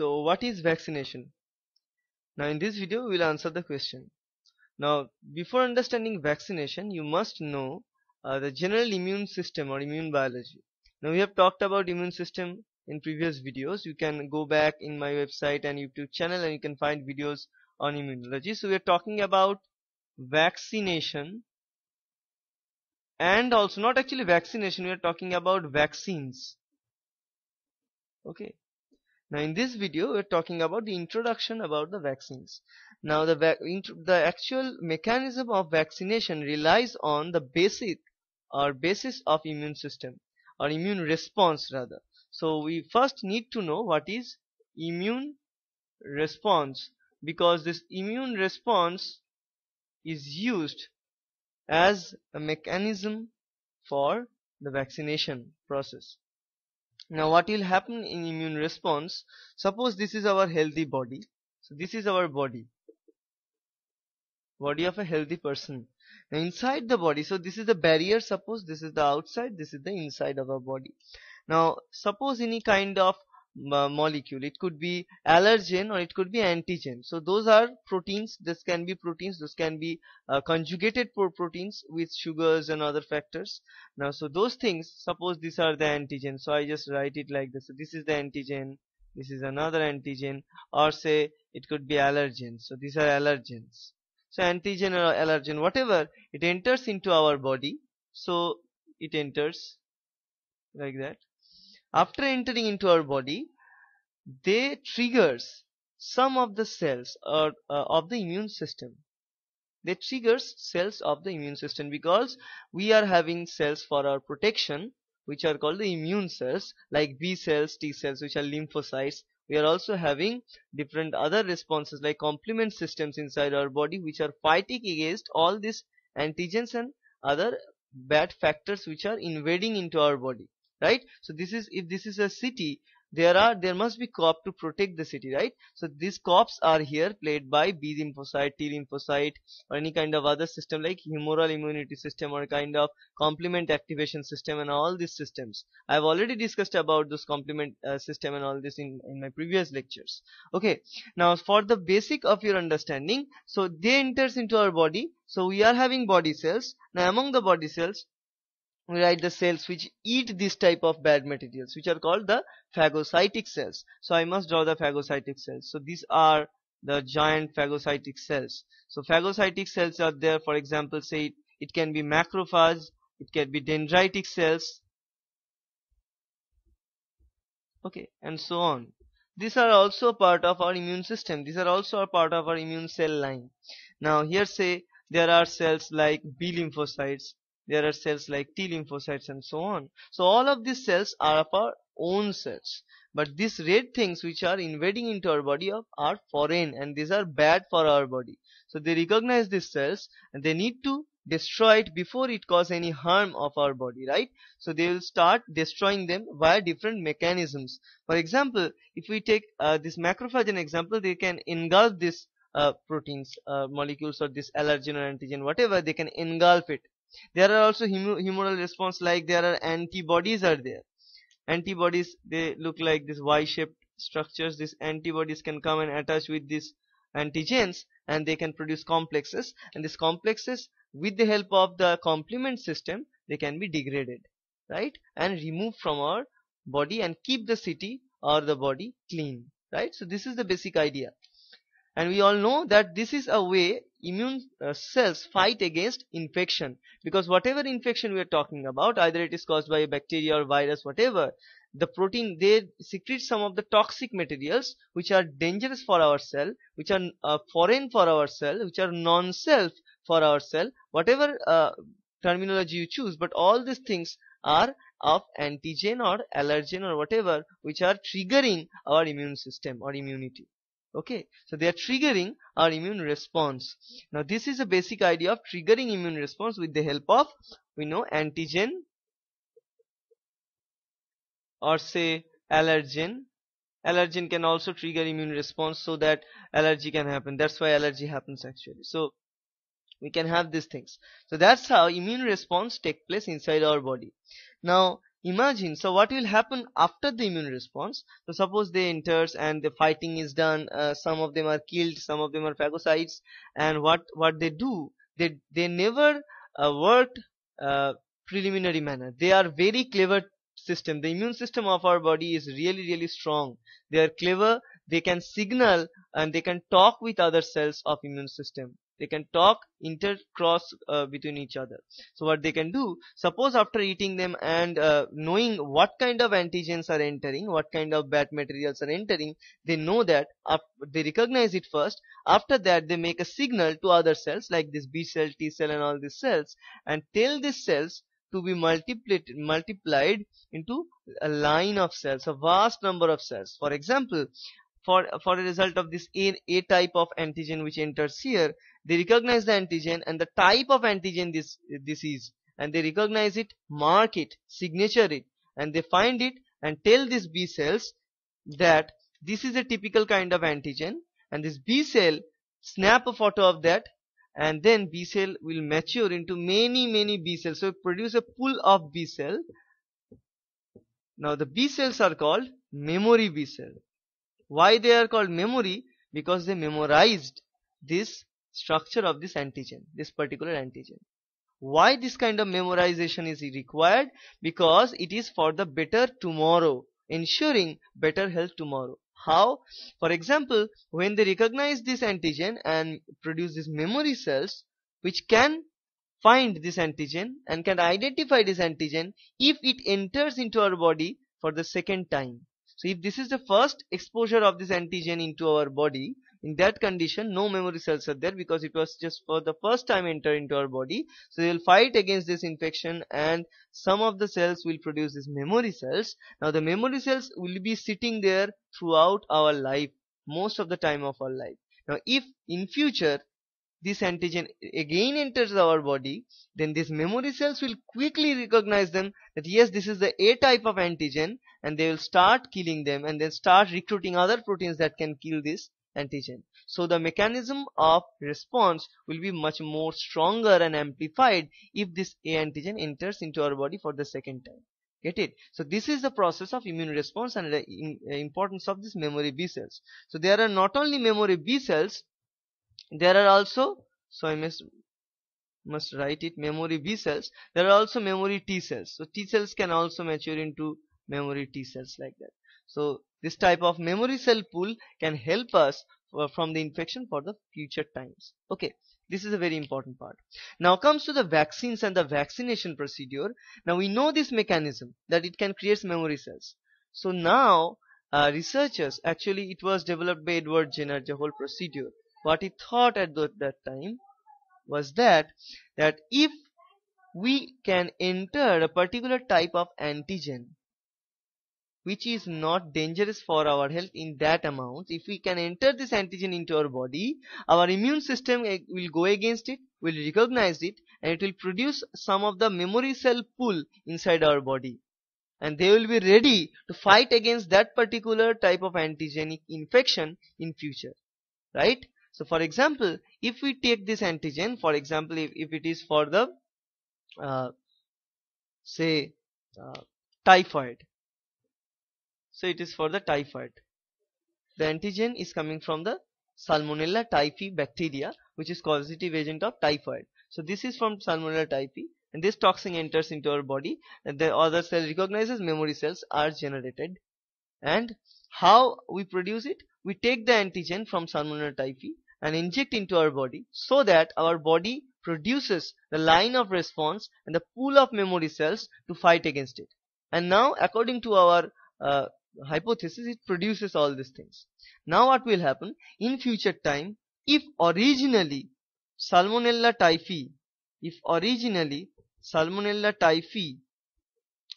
so what is vaccination now in this video we will answer the question now before understanding vaccination you must know uh, the general immune system or immune biology now we have talked about immune system in previous videos you can go back in my website and youtube channel and you can find videos on immunology so we are talking about vaccination and also not actually vaccination we are talking about vaccines okay now in this video we're talking about the introduction about the vaccines now the the actual mechanism of vaccination relies on the basic or basis of immune system or immune response rather so we first need to know what is immune response because this immune response is used as a mechanism for the vaccination process now what will happen in immune response suppose this is our healthy body so this is our body body of a healthy person now inside the body so this is the barrier suppose this is the outside this is the inside of our body now suppose any kind of molecule it could be allergen or it could be antigen so those are proteins this can be proteins this can be uh, conjugated for proteins with sugars and other factors now so those things suppose these are the antigen so i just write it like this so this is the antigen this is another antigen or say it could be allergen so these are allergens so antigen or allergen whatever it enters into our body so it enters like that after entering into our body they triggers some of the cells or uh, of the immune system they triggers cells of the immune system because we are having cells for our protection which are called the immune cells like B cells, T cells which are lymphocytes. We are also having different other responses like complement systems inside our body which are fighting against all these antigens and other bad factors which are invading into our body right so this is if this is a city there are there must be cop to protect the city right so these cops are here played by b lymphocyte t lymphocyte or any kind of other system like humoral immunity system or kind of complement activation system and all these systems i have already discussed about this complement uh, system and all this in, in my previous lectures okay now for the basic of your understanding so they enters into our body so we are having body cells now among the body cells we write the cells which eat this type of bad materials which are called the phagocytic cells so i must draw the phagocytic cells so these are the giant phagocytic cells so phagocytic cells are there for example say it, it can be macrophage it can be dendritic cells okay and so on these are also part of our immune system these are also a part of our immune cell line now here say there are cells like b lymphocytes there are cells like T lymphocytes and so on. So all of these cells are of our own cells. But these red things which are invading into our body are foreign and these are bad for our body. So they recognize these cells and they need to destroy it before it cause any harm of our body, right? So they will start destroying them via different mechanisms. For example, if we take uh, this macrophage an example, they can engulf this uh, proteins, uh, molecules or this allergen or antigen, whatever, they can engulf it there are also humoral response like there are antibodies are there antibodies they look like this y-shaped structures these antibodies can come and attach with these antigens and they can produce complexes and these complexes with the help of the complement system they can be degraded right and removed from our body and keep the city or the body clean right so this is the basic idea and we all know that this is a way immune uh, cells fight against infection because whatever infection we are talking about either it is caused by a bacteria or virus whatever the protein they secrete some of the toxic materials which are dangerous for our cell which are uh, foreign for our cell which are non-self for our cell whatever uh, terminology you choose but all these things are of antigen or allergen or whatever which are triggering our immune system or immunity okay so they are triggering our immune response now this is a basic idea of triggering immune response with the help of we know antigen or say allergen allergen can also trigger immune response so that allergy can happen that's why allergy happens actually so we can have these things so that's how immune response take place inside our body now imagine so what will happen after the immune response so suppose they enters and the fighting is done uh, some of them are killed some of them are phagocytes and what what they do they they never uh, worked uh, preliminary manner they are very clever system the immune system of our body is really really strong they are clever they can signal and they can talk with other cells of immune system they can talk intercross uh, between each other so what they can do suppose after eating them and uh, knowing what kind of antigens are entering what kind of bad materials are entering they know that they recognize it first after that they make a signal to other cells like this b cell t cell and all these cells and tell these cells to be multiplied, multiplied into a line of cells a vast number of cells for example for for a result of this a, a type of antigen which enters here they recognize the antigen and the type of antigen this this is and they recognize it mark it signature it and they find it and tell these b cells that this is a typical kind of antigen and this b cell snap a photo of that and then b cell will mature into many many b cells so it produce a pool of b cell now the b cells are called memory b cell why they are called memory because they memorized this structure of this antigen this particular antigen why this kind of memorization is required because it is for the better tomorrow ensuring better health tomorrow how for example when they recognize this antigen and produce these memory cells which can find this antigen and can identify this antigen if it enters into our body for the second time so if this is the first exposure of this antigen into our body in that condition no memory cells are there because it was just for the first time enter into our body so they will fight against this infection and some of the cells will produce these memory cells now the memory cells will be sitting there throughout our life most of the time of our life now if in future this antigen again enters our body then these memory cells will quickly recognize them that yes this is the a type of antigen and they will start killing them and then start recruiting other proteins that can kill this antigen. So the mechanism of response will be much more stronger and amplified if this A antigen enters into our body for the second time. Get it? So this is the process of immune response and the uh, importance of these memory B cells. So there are not only memory B cells, there are also, so I must, must write it, memory B cells. There are also memory T cells. So T cells can also mature into memory T cells like that. So this type of memory cell pool can help us from the infection for the future times. Okay, this is a very important part. Now comes to the vaccines and the vaccination procedure. Now we know this mechanism that it can create memory cells. So now uh, researchers actually it was developed by Edward Jenner the whole procedure. What he thought at the, that time was that that if we can enter a particular type of antigen which is not dangerous for our health in that amount if we can enter this antigen into our body our immune system will go against it will recognize it and it will produce some of the memory cell pool inside our body and they will be ready to fight against that particular type of antigenic infection in future right so for example if we take this antigen for example if, if it is for the uh, say uh, typhoid so it is for the typhoid the antigen is coming from the salmonella typhi bacteria which is causative agent of typhoid so this is from salmonella typhi and this toxin enters into our body and the other cell recognizes memory cells are generated and how we produce it we take the antigen from salmonella typhi and inject into our body so that our body produces the line of response and the pool of memory cells to fight against it and now according to our uh, hypothesis it produces all these things now what will happen in future time if originally salmonella typhi if originally salmonella typhi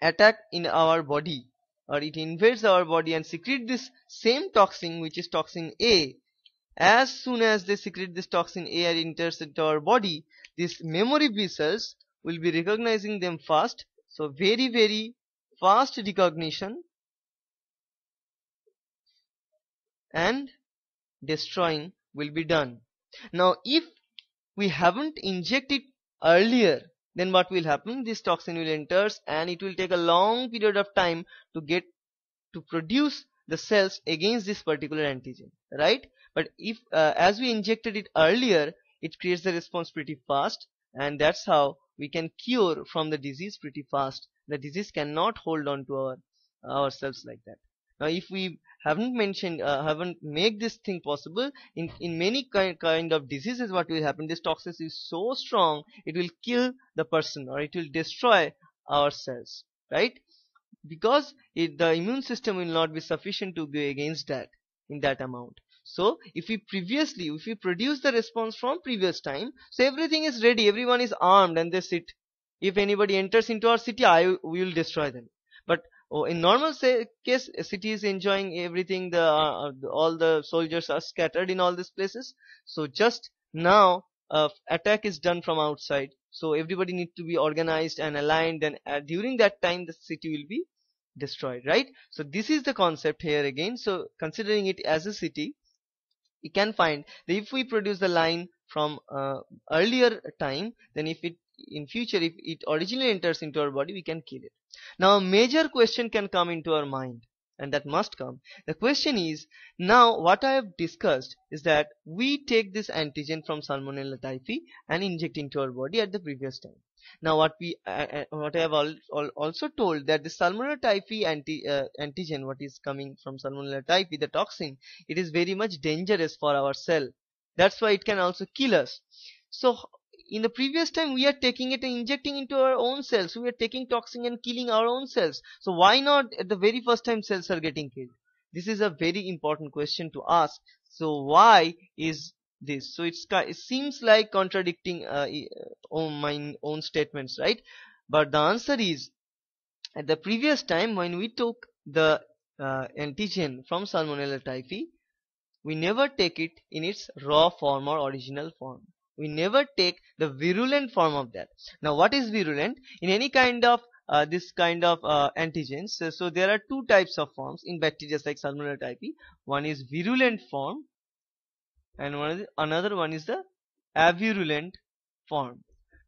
attack in our body or it invades our body and secrete this same toxin which is toxin a as soon as they secrete this toxin a and enters into our body these memory b cells will be recognizing them fast so very very fast recognition and destroying will be done. Now if we haven't injected earlier then what will happen this toxin will enters and it will take a long period of time to get to produce the cells against this particular antigen right but if uh, as we injected it earlier it creates the response pretty fast and that's how we can cure from the disease pretty fast the disease cannot hold on to our ourselves like that now if we haven't mentioned uh, haven't make this thing possible in in many kind, kind of diseases what will happen this toxin is so strong it will kill the person or it will destroy our cells right because it, the immune system will not be sufficient to go against that in that amount so if we previously if we produce the response from previous time so everything is ready everyone is armed and they sit if anybody enters into our city i will destroy them Oh, in normal say, case, city is enjoying everything. The uh, all the soldiers are scattered in all these places. So just now, uh, attack is done from outside. So everybody need to be organized and aligned. And uh, during that time, the city will be destroyed, right? So this is the concept here again. So considering it as a city, you can find that if we produce the line from uh, earlier time, then if it in future if it originally enters into our body we can kill it now a major question can come into our mind and that must come the question is now what i have discussed is that we take this antigen from salmonella typhi and inject into our body at the previous time now what we uh, uh what i have al al also told that the salmonella typhi anti uh, antigen what is coming from salmonella typhi the toxin it is very much dangerous for our cell that's why it can also kill us so in the previous time we are taking it and injecting into our own cells we are taking toxin and killing our own cells so why not at the very first time cells are getting killed this is a very important question to ask so why is this so it seems like contradicting uh, uh my own statements right but the answer is at the previous time when we took the uh, antigen from salmonella typhi we never take it in its raw form or original form we never take the virulent form of that now what is virulent in any kind of uh, this kind of uh, antigens so, uh, so, there are two types of forms in bacteria like salmonella type. one is virulent form and one is, another one is the avirulent form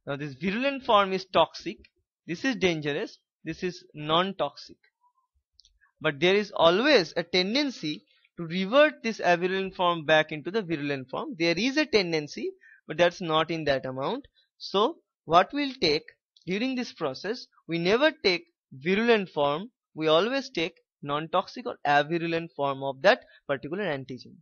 now this virulent form is toxic this is dangerous this is non-toxic but there is always a tendency to revert this avirulent form back into the virulent form there is a tendency but that's not in that amount so what we'll take during this process we never take virulent form we always take non-toxic or avirulent form of that particular antigen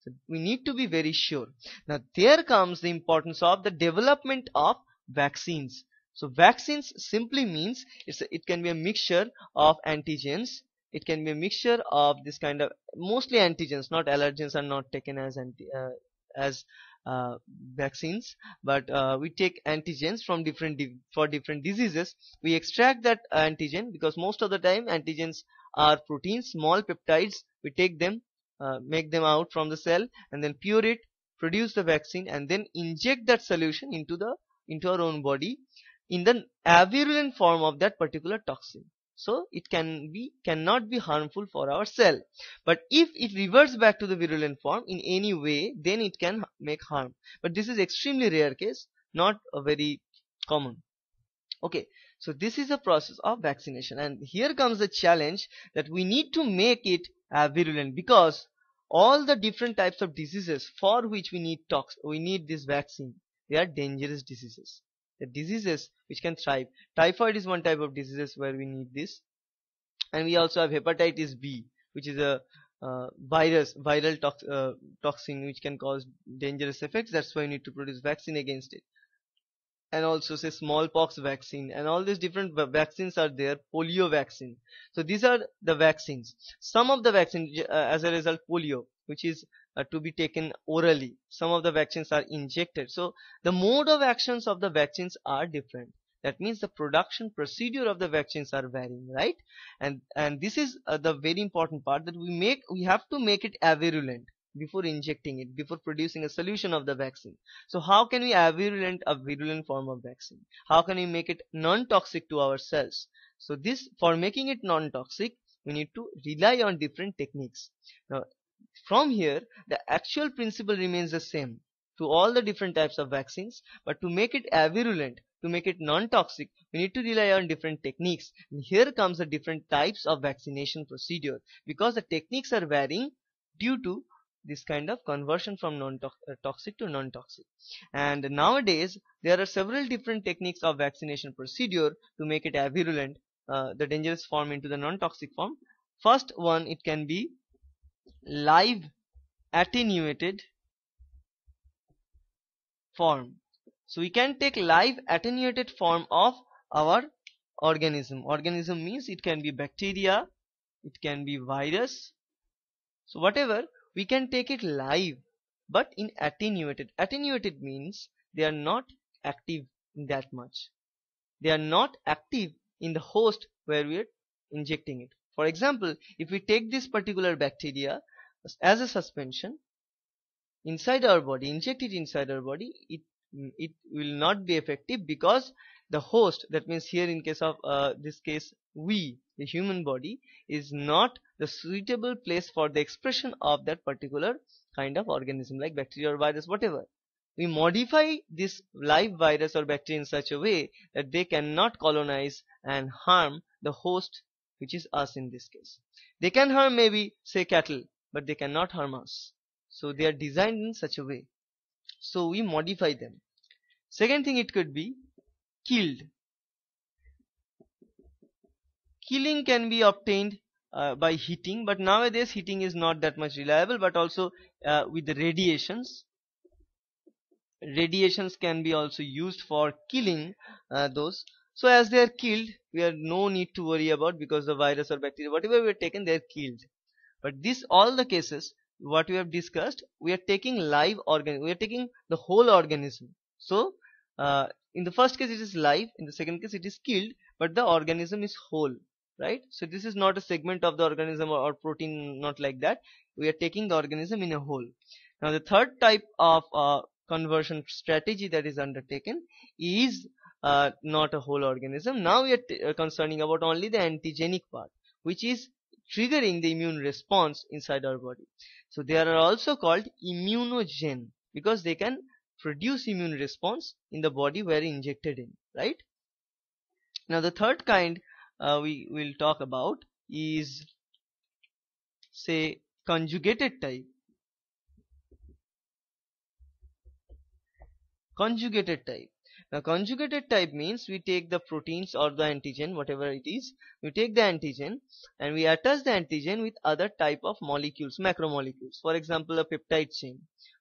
so we need to be very sure now there comes the importance of the development of vaccines so vaccines simply means a, it can be a mixture of antigens it can be a mixture of this kind of mostly antigens not allergens are not taken as anti, uh, as uh, vaccines but uh, we take antigens from different for different diseases we extract that antigen because most of the time antigens are proteins small peptides we take them uh, make them out from the cell and then pure it produce the vaccine and then inject that solution into the into our own body in the avirulent form of that particular toxin so it can be cannot be harmful for our cell but if it reverts back to the virulent form in any way then it can make harm but this is extremely rare case not a very common okay so this is a process of vaccination and here comes the challenge that we need to make it uh, virulent because all the different types of diseases for which we need tox we need this vaccine they are dangerous diseases the diseases which can thrive typhoid is one type of diseases where we need this and we also have hepatitis b which is a uh, virus viral tox uh, toxin which can cause dangerous effects that's why you need to produce vaccine against it and also say smallpox vaccine and all these different vaccines are there polio vaccine so these are the vaccines some of the vaccines uh, as a result polio which is uh, to be taken orally some of the vaccines are injected so the mode of actions of the vaccines are different that means the production procedure of the vaccines are varying right and and this is uh, the very important part that we make we have to make it avirulent before injecting it before producing a solution of the vaccine so how can we avirulent a virulent form of vaccine how can we make it non toxic to our cells so this for making it non toxic we need to rely on different techniques now from here, the actual principle remains the same to all the different types of vaccines, but to make it avirulent, to make it non-toxic, we need to rely on different techniques. And here comes the different types of vaccination procedure because the techniques are varying due to this kind of conversion from non-toxic uh, to non-toxic. And nowadays, there are several different techniques of vaccination procedure to make it avirulent, uh, the dangerous form into the non-toxic form. First one, it can be live attenuated form. So we can take live attenuated form of our organism. Organism means it can be bacteria, it can be virus. So whatever, we can take it live but in attenuated. Attenuated means they are not active that much. They are not active in the host where we are injecting it. For example, if we take this particular bacteria as a suspension inside our body, inject it inside our body, it, mm, it will not be effective because the host, that means here in case of uh, this case, we, the human body, is not the suitable place for the expression of that particular kind of organism like bacteria or virus, whatever we modify this live virus or bacteria in such a way that they cannot colonize and harm the host which is us in this case. They can harm maybe say cattle but they cannot harm us. So they are designed in such a way. So we modify them. Second thing it could be killed. Killing can be obtained uh, by heating but nowadays heating is not that much reliable but also uh, with the radiations radiations can be also used for killing uh, those so as they are killed we have no need to worry about because the virus or bacteria whatever we have taken they are killed but this all the cases what we have discussed we are taking live organ we are taking the whole organism so uh, in the first case it is live in the second case it is killed but the organism is whole right so this is not a segment of the organism or, or protein not like that we are taking the organism in a whole now the third type of uh, conversion strategy that is undertaken is uh, not a whole organism now we are uh, concerning about only the antigenic part which is triggering the immune response inside our body so they are also called immunogen because they can produce immune response in the body where injected in right now the third kind uh, we will talk about is say conjugated type conjugated type now conjugated type means we take the proteins or the antigen whatever it is we take the antigen and we attach the antigen with other type of molecules macromolecules for example a peptide chain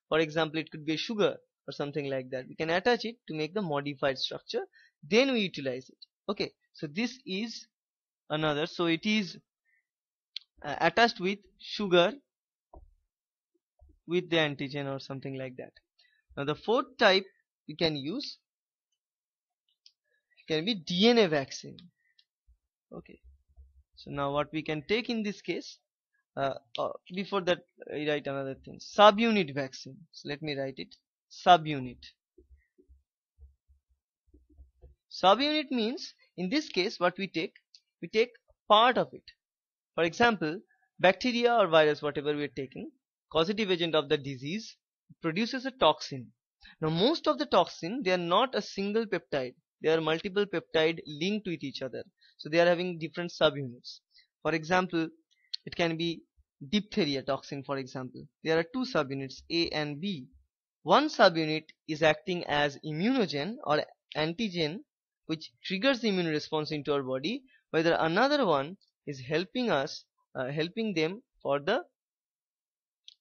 for example it could be a sugar or something like that we can attach it to make the modified structure then we utilize it okay so this is another so it is uh, attached with sugar with the antigen or something like that now the fourth type we can use can be DNA vaccine okay so now what we can take in this case uh, uh, before that I write another thing subunit vaccine so let me write it subunit subunit means in this case what we take we take part of it for example bacteria or virus whatever we are taking causative agent of the disease produces a toxin now most of the toxin they are not a single peptide there are multiple peptide linked with each other so they are having different subunits for example it can be diphtheria toxin for example there are two subunits A and B one subunit is acting as immunogen or antigen which triggers the immune response into our body whether another one is helping us uh, helping them for the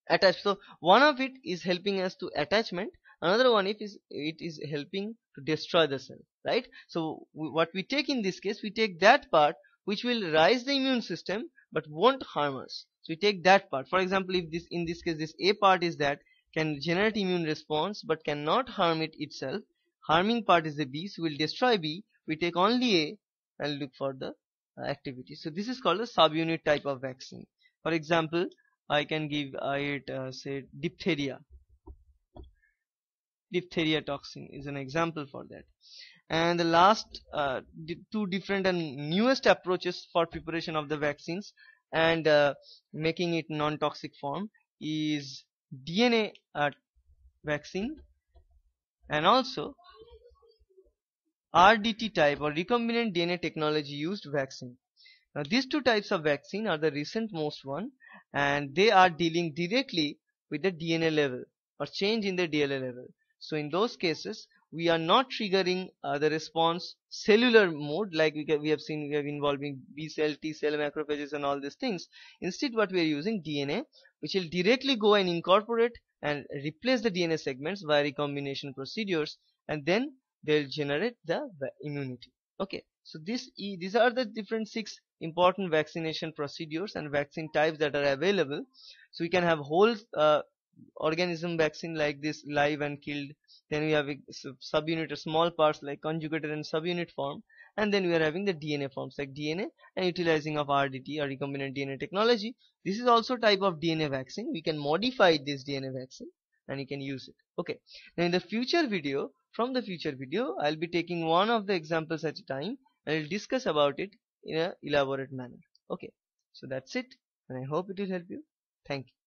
attach so one of it is helping us to attachment another one if is it is helping to destroy the cell right so what we take in this case we take that part which will raise the immune system but won't harm us so we take that part for example if this in this case this a part is that can generate immune response but cannot harm it itself harming part is the b so we'll destroy b we take only a and look for the uh, activity so this is called a subunit type of vaccine for example i can give uh, it uh, say diphtheria diphtheria toxin is an example for that and the last uh, two different and newest approaches for preparation of the vaccines and uh, making it non-toxic form is DNA uh, vaccine and also RDT type or recombinant DNA technology used vaccine. Now these two types of vaccine are the recent most one and they are dealing directly with the DNA level or change in the DNA level so in those cases, we are not triggering uh, the response cellular mode like we, we have seen we have involving B cell, T cell, macrophages and all these things. Instead what we are using DNA which will directly go and incorporate and replace the DNA segments via recombination procedures and then they'll generate the, immunity. Okay, so this e, these are the different six important vaccination procedures and vaccine types that are available. So we can have whole uh, organism vaccine like this live and killed then we have a subunit small parts like conjugated and subunit form and then we are having the DNA forms like DNA and utilizing of RDT or recombinant DNA technology this is also type of DNA vaccine we can modify this DNA vaccine and you can use it okay now in the future video from the future video I'll be taking one of the examples at a time and I'll discuss about it in a elaborate manner okay so that's it and I hope it will help you thank you